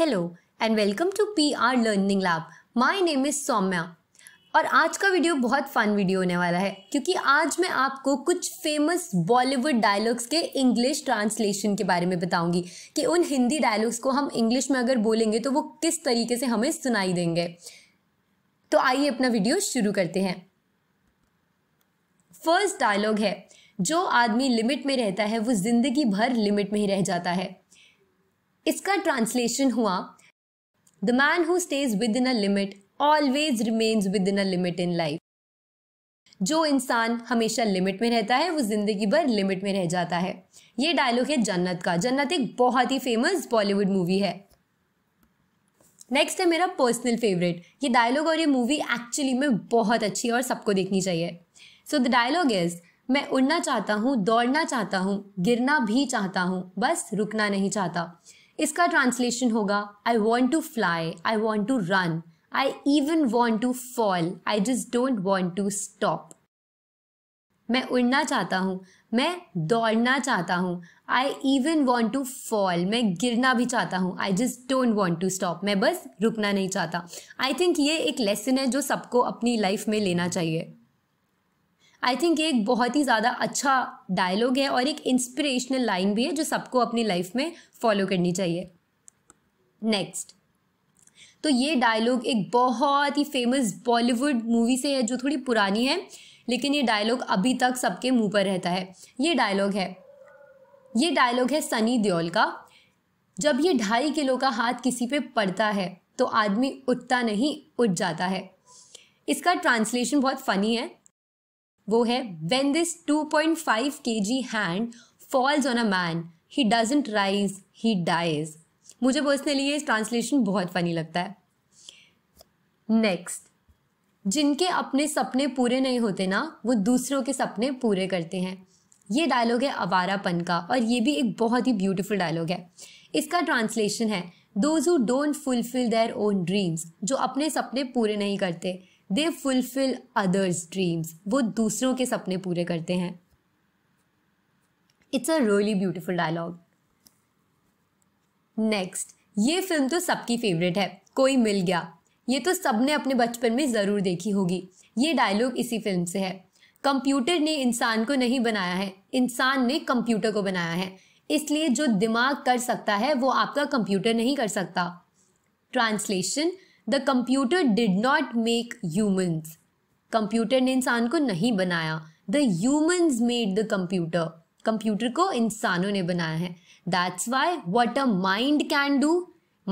Hello and welcome to P R learning lab my name is Soumya और आज का video बहुत फन वीडियो होने वाला है क्योंकि आज मैं आपको कुछ फेमस बॉलीवुड डायलॉग्स के इंग्लिश ट्रांसलेशन के बारे में बताऊंगी कि उन हिंदी डायलॉग्स को हम इंग्लिश में अगर बोलेंगे तो वो किस तरीके से हमें सुनाई देंगे तो आइए अपना वीडियो शुरू करते हैं फर्स्ट डायलॉग है जो आदमी लिमिट में रहता है वो जिंदगी भर लिमिट में ही रह जाता है इसका ट्रांसलेशन हुआ the man who stays within a limit always remains within a limit in life जो इंसान हमेशा लिमिट में रहता है वो ज़िंदगी भर लिमिट में रह जाता है ये डायलॉग है जन्नत का जन्नत एक बहुत ही फेमस बॉलीवुड मूवी है नेक्स्ट है मेरा पर्सनल फेवरेट ये डायलॉग और ये मूवी एक्चुअली में बहुत अच्छी है और सबको देखनी चाहिए सो द डायलॉग इज़ मैं उड़ना चाहता हूँ दौड़ना चाहता हूँ गिरना भी चाहता हूँ बस रुकना नहीं चाहता इसका ट्रांसलेशन होगा I want to fly I want to run I even want to fall I just don't want to stop मैं उड़ना चाहता हूँ मैं दौड़ना चाहता हूँ I even want to fall मैं गिरना भी चाहता हूँ I just don't want to stop मैं बस रुकना नहीं चाहता आई थिंक ये एक लेसन है जो सबको अपनी लाइफ में लेना चाहिए आई थिंक ये एक बहुत ही ज़्यादा अच्छा डायलॉग है और एक इंस्पिरेशनल लाइन भी है जो सबको अपनी लाइफ में फॉलो करनी चाहिए नेक्स्ट तो ये डायलॉग एक बहुत ही फेमस बॉलीवुड मूवी से है जो थोड़ी पुरानी है लेकिन ये डायलॉग अभी तक सबके मुंह पर रहता है ये डायलॉग है ये डायलॉग है सनी देओल का जब ये ढाई किलो का हाथ किसी पे पड़ता है तो आदमी उठता नहीं उठ जाता है इसका ट्रांसलेशन बहुत फ़नी है वो है when this two point five K G hand falls on a man he doesn't rise he dies मुझे पर्सनली ये ट्रांसलेशन बहुत फनी लगता है नेक्स्ट जिनके अपने सपने पूरे नहीं होते ना वो दूसरों के सपने पूरे करते हैं ये डायलॉग है अवारापन का और ये भी एक बहुत ही ब्यूटीफुल डायलॉग है इसका ट्रांसलेशन है those who don't fulfil their own dreams जो अपने सपने पूरे नहीं करते दे फुलफिल अदर्स ड्रीम्स वो दूसरों के सपने पूरे करते हैं it's a really beautiful dialogue next ये फिल्म तो सबकी फेवरेट है कोई मिल गया ये तो सबने अपने बचपन में ज़रूर देखी होगी ये डायलॉग इसी फिल्म से है कंप्यूटर ने इंसान को नहीं बनाया है इंसान ने कंप्यूटर को बनाया है इसलिए जो दिमाग कर सकता है वो आपका कंप्यूटर नहीं कर सकता translation the computer did not make humans computer ने इंसान को नहीं बनाया the humans made the computer computer को इंसानों ने बनाया है that's why what a mind can do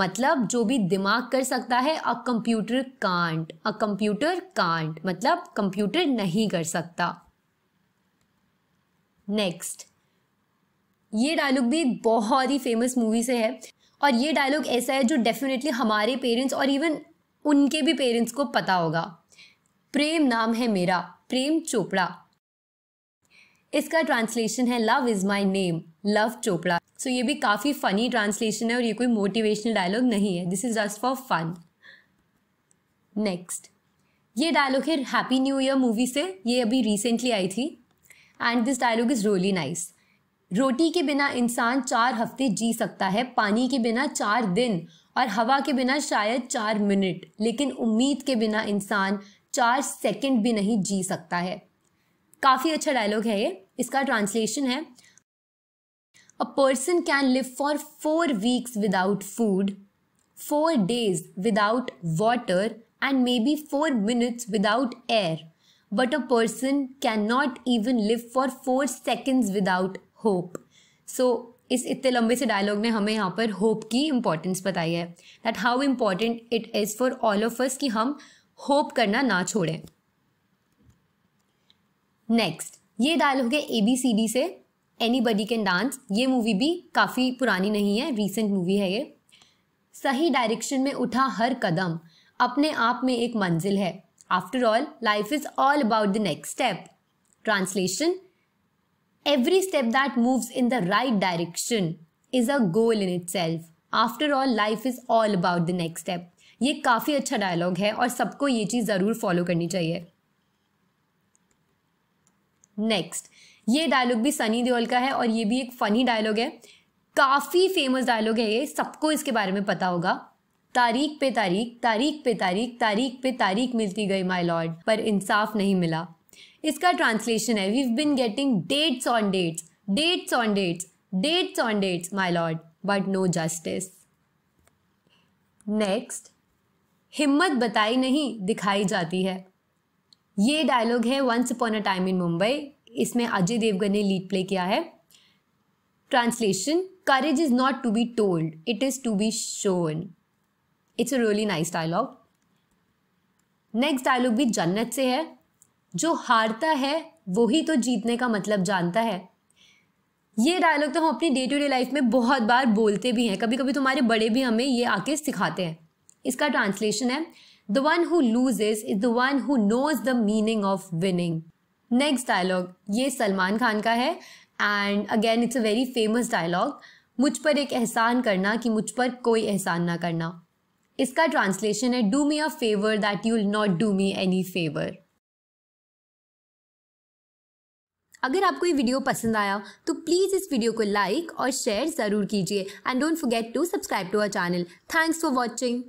मतलब जो भी दिमाग कर सकता है a computer can't a computer can't मतलब कंप्यूटर नहीं कर सकता नेक्स्ट ये डायलॉग भी बहुत ही फेमस मूवी से है और ये डायलॉग ऐसा है जो डेफिनेटली हमारे पेरेंट्स और इवन उनके भी पेरेंट्स को पता होगा प्रेम नाम है मेरा प्रेम चोपड़ा इसका ट्रांसलेशन है love is my name love Chopra so ये भी काफ़ी फ़नी ट्रांसलेशन है और ये कोई मोटिवेशनल डायलॉग नहीं है this is just for fun next ये डायलॉग है हैप्पी न्यू ईयर मूवी से ये अभी रिसेंटली आई थी and this dialogue is really nice रोटी के बिना इंसान चार हफ्ते जी सकता है पानी के बिना चार दिन और हवा के बिना शायद चार मिनट लेकिन उम्मीद के बिना इंसान चार सेकंड भी नहीं जी सकता है काफ़ी अच्छा डायलॉग है ये इसका ट्रांसलेशन है a person can live for four weeks without food four days without water and maybe four minutes without air but a person can not even live for four seconds without hope so इस इतने लंबे से dialogue ने हमें यहाँ पर hope की importance बताई है that how important it is for all of us कि हम होप करना ना छोड़ें नेक्स्ट ये डायलॉग है ए बी सी डी से एनी बडी कैन डांस ये मूवी भी काफ़ी पुरानी नहीं है रिसेंट मूवी है ये सही डायरेक्शन में उठा हर कदम अपने आप में एक मंजिल है after all life is all about the next step translation Every step that moves in the right direction is a goal in itself. After all, life is all about the next step. ये काफ़ी अच्छा dialogue है और सबको ये चीज़ ज़रूर follow करनी चाहिए नेक्स्ट ये डायलॉग भी सनी देओल का है और ये भी एक फ़नी डायलॉग है काफ़ी फेमस डायलॉग है ये सबको इसके बारे में पता होगा तारीख पे तारीख तारीख पे तारीख तारीख पे तारीख मिलती गई माई लॉर्ड पर इंसाफ नहीं मिला इसका ट्रांसलेशन है we been getting dates on dates dates on dates dates on dates my lord but no justice next हिम्मत बताई नहीं दिखाई जाती है ये डायलॉग है once upon a time in Mumbai इसमें अजय देवगन ने लीड प्ले किया है translation courage is not to be told it is to be shown it's a really nice dialogue next dialogue भी जन्नत से है जो हारता है वो ही तो जीतने का मतलब जानता है ये डायलॉग तो हम अपनी डे टू डे लाइफ में बहुत बार बोलते भी हैं कभी कभी तुम्हारे बड़े भी हमें ये आके सिखाते हैं इसका ट्रांसलेशन है the one who loses is the one who knows the meaning of winning next dialogue ये सलमान खान का है and again it's a very famous dialogue मुझ पर एक एहसान करना कि मुझ पर कोई एहसान ना करना इसका ट्रांसलेशन है do me a favour that you will not do me any favour अगर आपको ये वीडियो पसंद आया तो प्लीज़ इस वीडियो को लाइक और शेयर ज़रूर कीजिए and don't forget to subscribe to our channel thanks for watching